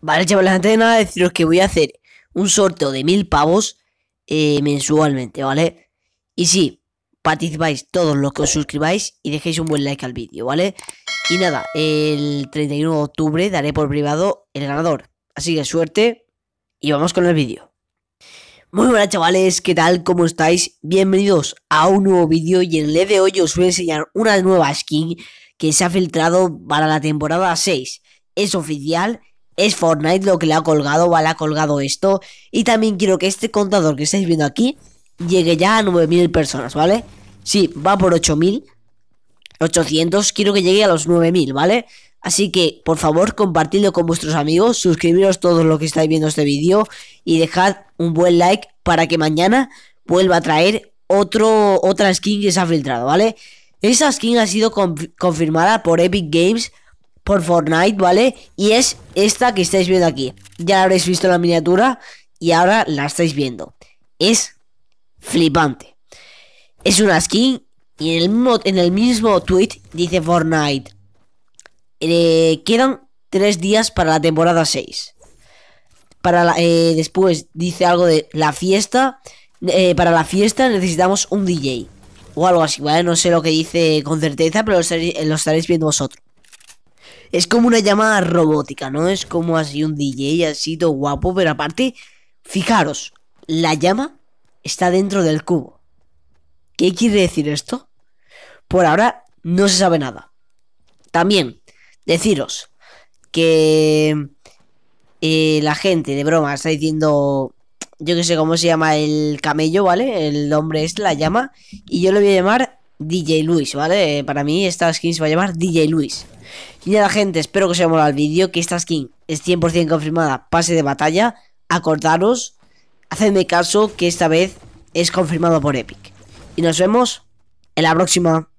Vale, chavales, antes de nada deciros que voy a hacer un sorteo de mil pavos eh, mensualmente, ¿vale? Y sí, participáis todos los que os suscribáis y dejéis un buen like al vídeo, ¿vale? Y nada, el 31 de octubre daré por privado el ganador. Así que suerte y vamos con el vídeo. Muy buenas chavales, ¿qué tal? ¿Cómo estáis? Bienvenidos a un nuevo vídeo y en el de hoy os voy a enseñar una nueva skin que se ha filtrado para la temporada 6. Es oficial es Fortnite lo que le ha colgado ¿vale? ha colgado esto. Y también quiero que este contador que estáis viendo aquí llegue ya a 9.000 personas, ¿vale? Sí, va por 8.000. 800, quiero que llegue a los 9.000, ¿vale? Así que, por favor, compartidlo con vuestros amigos, suscribiros todos los que estáis viendo este vídeo y dejad un buen like para que mañana vuelva a traer otro, otra skin que se ha filtrado, ¿vale? Esa skin ha sido confirmada por Epic Games por Fortnite, ¿vale? Y es esta que estáis viendo aquí. Ya habréis visto la miniatura y ahora la estáis viendo. Es flipante. Es una skin y en el mismo, en el mismo tweet dice Fortnite. Eh, quedan tres días para la temporada 6. Para eh, después dice algo de la fiesta. Eh, para la fiesta necesitamos un DJ. O algo así, ¿vale? No sé lo que dice con certeza, pero lo estaréis viendo vosotros. Es como una llama robótica, ¿no? Es como así un DJ así todo guapo, pero aparte, fijaros, la llama está dentro del cubo. ¿Qué quiere decir esto? Por ahora no se sabe nada. También, deciros que eh, la gente de broma está diciendo, yo que sé cómo se llama el camello, ¿vale? El nombre es la llama, y yo le voy a llamar DJ Luis, ¿vale? Para mí esta skin se va a llamar DJ Luis. Y nada, gente, espero que os haya molado el vídeo, que esta skin es 100% confirmada, pase de batalla. Acordaros, hacedme caso que esta vez es confirmado por Epic. Y nos vemos en la próxima.